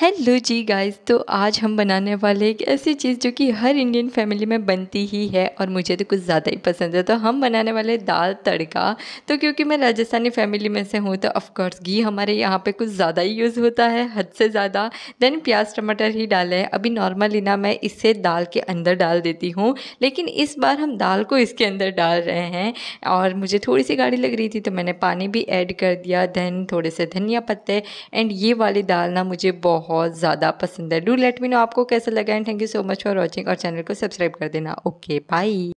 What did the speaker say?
hello जी guys तो आज हम बनाने वाले एक ऐसी चीज़ जो कि हर इंडियन फैमिली में बनती ही है और मुझे तो कुछ ज़्यादा ही पसंद है तो हम बनाने वाले दाल तड़का तो क्योंकि मैं राजस्थानी फैमिली में से हूँ तो ऑफकोर्स घी हमारे यहाँ पे कुछ ज़्यादा ही यूज़ होता है हद से ज़्यादा देन प्याज टमाटर ही डाले अभी नॉर्मली ना मैं इसे दाल के अंदर डाल देती हूँ लेकिन इस बार हम दाल को इसके अंदर डाल रहे हैं और मुझे थोड़ी सी गाढ़ी लग रही थी तो मैंने पानी भी ऐड कर दिया देन थोड़े से धनिया पत्ते एंड ये वाली दाल ना मुझे बहुत बहुत ज़्यादा पसंद है डू लेट मी नो आपको कैसा लगा and thank you so much for watching और चैनल को सब्सक्राइब कर देना ओके बाई